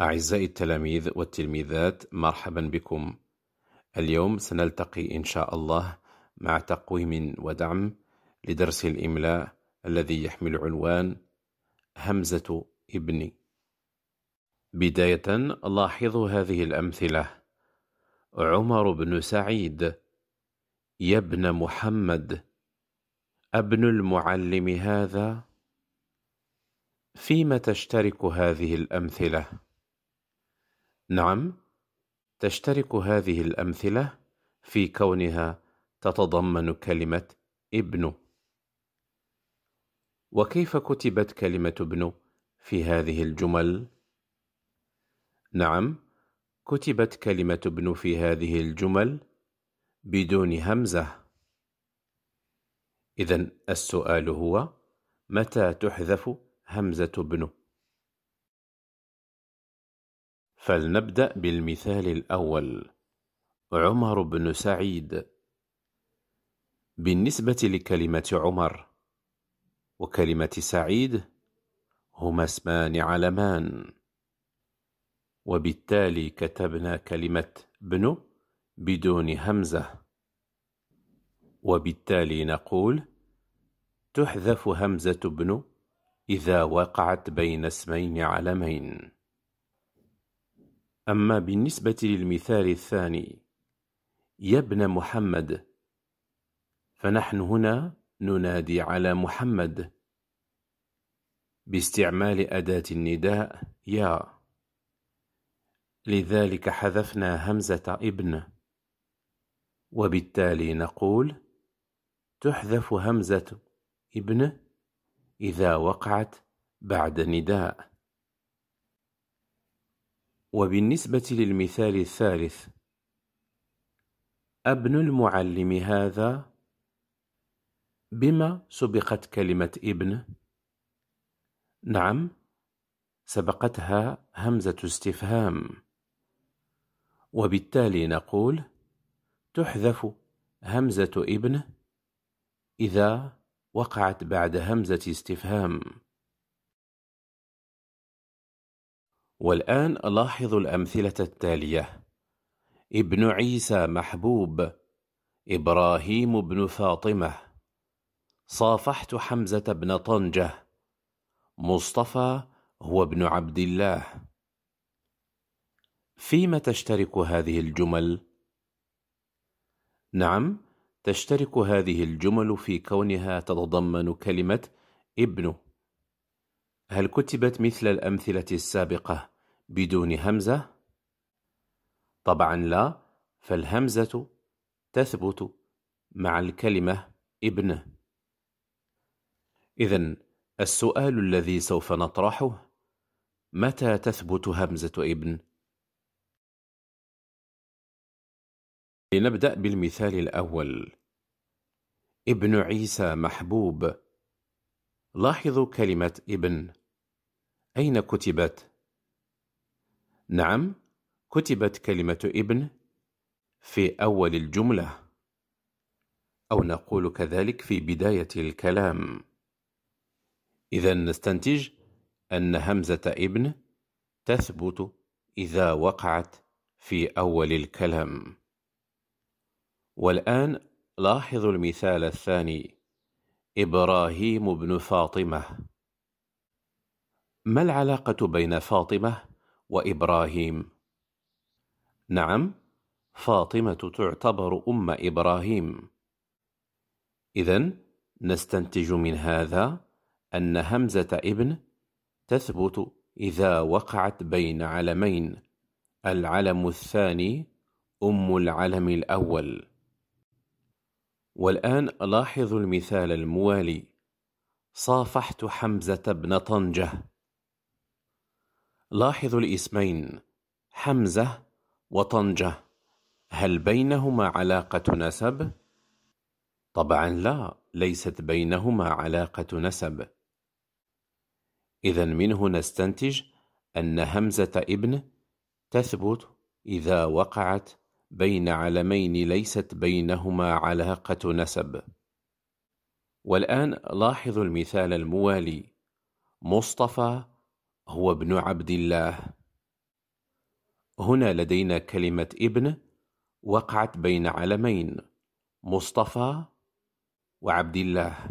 أعزائي التلاميذ والتلميذات مرحبا بكم اليوم سنلتقي إن شاء الله مع تقويم ودعم لدرس الإملاء الذي يحمل عنوان همزة ابني بداية لاحظوا هذه الأمثلة عمر بن سعيد يا ابن محمد ابن المعلم هذا فيما تشترك هذه الأمثلة؟ نعم تشترك هذه الامثله في كونها تتضمن كلمه ابن وكيف كتبت كلمه ابن في هذه الجمل نعم كتبت كلمه ابن في هذه الجمل بدون همزه اذن السؤال هو متى تحذف همزه ابن فلنبدأ بالمثال الأول عمر بن سعيد بالنسبة لكلمة عمر وكلمة سعيد هما اسمان علمان وبالتالي كتبنا كلمة بن بدون همزة وبالتالي نقول تحذف همزة بن إذا وقعت بين اسمين علمين أما بالنسبة للمثال الثاني يا ابن محمد فنحن هنا ننادي على محمد باستعمال أداة النداء يا لذلك حذفنا همزة ابن وبالتالي نقول تحذف همزة ابن إذا وقعت بعد نداء وبالنسبة للمثال الثالث ابن المعلم هذا بما سبقت كلمة ابن؟ نعم سبقتها همزة استفهام وبالتالي نقول تحذف همزة ابن إذا وقعت بعد همزة استفهام والآن لاحظ الأمثلة التالية ابن عيسى محبوب إبراهيم بن فاطمة صافحت حمزة بن طنجة مصطفى هو ابن عبد الله فيما تشترك هذه الجمل؟ نعم تشترك هذه الجمل في كونها تتضمن كلمة ابن هل كتبت مثل الأمثلة السابقة؟ بدون همزة؟ طبعا لا فالهمزة تثبت مع الكلمة ابنه إذا السؤال الذي سوف نطرحه متى تثبت همزة ابن؟ لنبدأ بالمثال الأول ابن عيسى محبوب لاحظوا كلمة ابن أين كتبت؟ نعم، كتبت كلمة "ابن" في أول الجملة، أو نقول كذلك في بداية الكلام. إذا نستنتج أن همزة "ابن" تثبت إذا وقعت في أول الكلام. والآن لاحظوا المثال الثاني: إبراهيم بن فاطمة. ما العلاقة بين فاطمة وإبراهيم نعم فاطمة تعتبر أم إبراهيم إذا نستنتج من هذا أن همزة ابن تثبت إذا وقعت بين علمين العلم الثاني أم العلم الأول والآن لاحظوا المثال الموالي صافحت حمزة بن طنجة لاحظوا الاسمين حمزة وطنجة هل بينهما علاقة نسب؟ طبعا لا ليست بينهما علاقة نسب إذا منه نستنتج أن همزة ابن تثبت إذا وقعت بين علمين ليست بينهما علاقة نسب والآن لاحظوا المثال الموالي مصطفى هو ابن عبد الله هنا لدينا كلمة ابن وقعت بين علمين مصطفى وعبد الله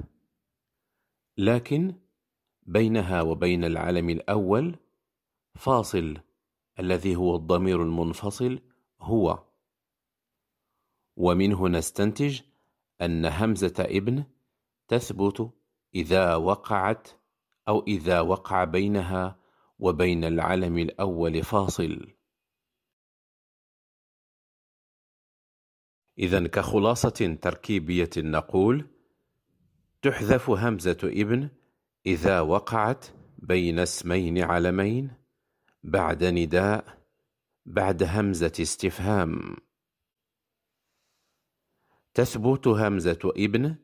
لكن بينها وبين العلم الأول فاصل الذي هو الضمير المنفصل هو ومنه نستنتج أن همزة ابن تثبت إذا وقعت أو إذا وقع بينها وبين العلم الأول فاصل إذا كخلاصة تركيبية نقول تحذف همزة ابن إذا وقعت بين اسمين علمين بعد نداء بعد همزة استفهام تثبت همزة ابن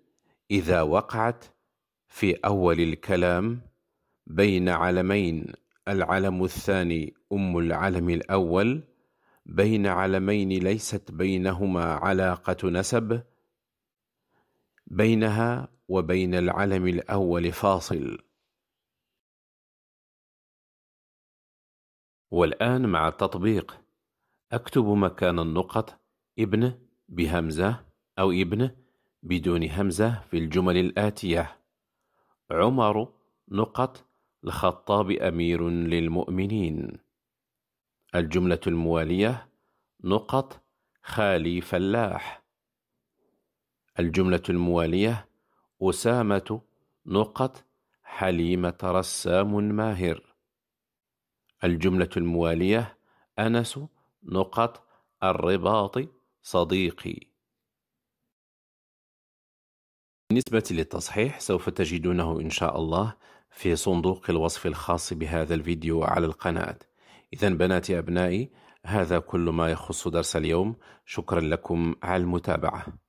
إذا وقعت في أول الكلام بين علمين العلم الثاني أم العلم الأول بين علمين ليست بينهما علاقة نسب بينها وبين العلم الأول فاصل والآن مع التطبيق أكتب مكان النقط ابن بهمزة أو ابن بدون همزة في الجمل الآتية عمر نقط الخطاب أمير للمؤمنين الجملة الموالية نقط خالي فلاح الجملة الموالية أسامة نقط حليمة رسام ماهر الجملة الموالية أنس نقط الرباط صديقي بالنسبة للتصحيح سوف تجدونه إن شاء الله في صندوق الوصف الخاص بهذا الفيديو على القناة إذا بناتي أبنائي هذا كل ما يخص درس اليوم شكرا لكم على المتابعة